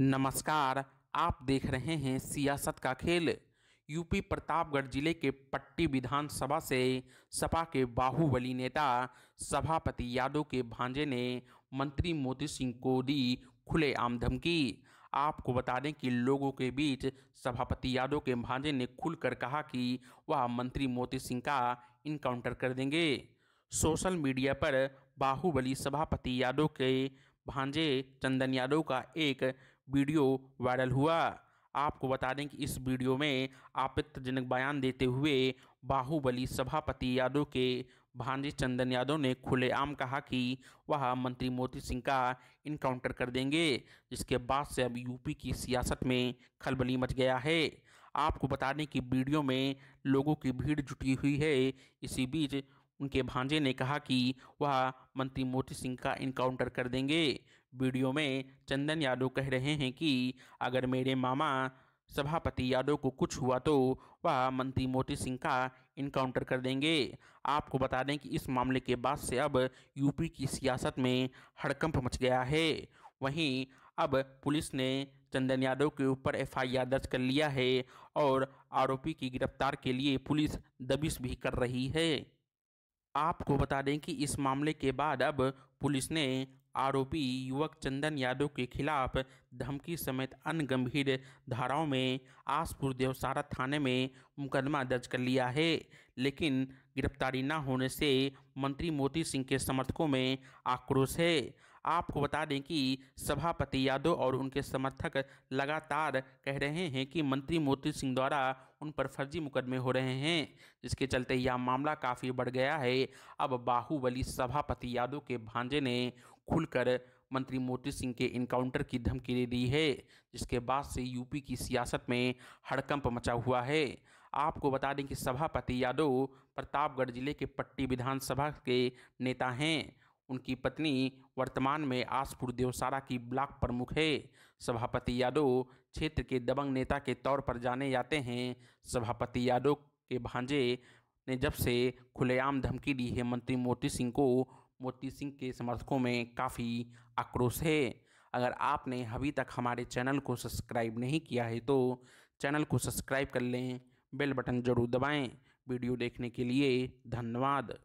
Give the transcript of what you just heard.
नमस्कार आप देख रहे हैं सियासत का खेल यूपी प्रतापगढ़ जिले के पट्टी विधानसभा से सपा के बाहुबली नेता सभापति यादव के भांजे ने मंत्री मोती सिंह को दी खुलेआम धमकी आपको बता दें कि लोगों के बीच सभापति यादव के भांजे ने खुलकर कहा कि वह मंत्री मोती सिंह का इनकाउंटर कर देंगे सोशल मीडिया पर बाहुबली सभापति यादव के भांजे चंदन यादव का एक वीडियो वायरल हुआ आपको बता दें कि इस वीडियो में आपत्तिजनक बयान देते हुए बाहुबली सभापति यादव के भांजे चंदन यादव ने खुलेआम कहा कि वह मंत्री मोती सिंह का इनकाउंटर कर देंगे जिसके बाद से अब यूपी की सियासत में खलबली मच गया है आपको बता दें कि वीडियो में लोगों की भीड़ जुटी हुई है इसी बीच उनके भांजे ने कहा कि वह मंत्री मोती सिंह का इनकाउंटर कर देंगे वीडियो में चंदन यादव कह रहे हैं कि अगर मेरे मामा सभापति यादव को कुछ हुआ तो वह मंत्री मोती सिंह का इनकाउंटर कर देंगे आपको बता दें कि इस मामले के बाद से अब यूपी की सियासत में हड़कंप मच गया है वहीं अब पुलिस ने चंदन यादव के ऊपर एफआईआर दर्ज कर लिया है और आरोपी की गिरफ्तार के लिए पुलिस दबिश भी कर रही है आपको बता दें कि इस मामले के बाद अब पुलिस ने आरोपी युवक चंदन यादव के खिलाफ धमकी समेत अन्य गंभीर धाराओं में आसपुर देवसारा थाने में मुकदमा दर्ज कर लिया है लेकिन गिरफ्तारी न होने से मंत्री मोती सिंह के समर्थकों में आक्रोश है आपको बता दें कि सभापति यादव और उनके समर्थक लगातार कह रहे हैं कि मंत्री मोती सिंह द्वारा उन पर फर्जी मुकदमे हो रहे हैं जिसके चलते यह मामला काफ़ी बढ़ गया है अब बाहुबली सभापति यादव के भांजे ने खुलकर मंत्री मोती सिंह के इनकाउंटर की धमकी दे दी है जिसके बाद से यूपी की सियासत में हड़कंप मचा हुआ है आपको बता दें कि सभापति यादव प्रतापगढ़ जिले के पट्टी विधानसभा के नेता हैं उनकी पत्नी वर्तमान में आसपुर देवसारा की ब्लॉक प्रमुख है सभापति यादव क्षेत्र के दबंग नेता के तौर पर जाने जाते हैं सभापति यादव के भांजे ने जब से खुलेआम धमकी दी है मंत्री मोती सिंह को मोती सिंह के समर्थकों में काफ़ी आक्रोश है अगर आपने अभी तक हमारे चैनल को सब्सक्राइब नहीं किया है तो चैनल को सब्सक्राइब कर लें बेल बटन जरूर दबाएं वीडियो देखने के लिए धन्यवाद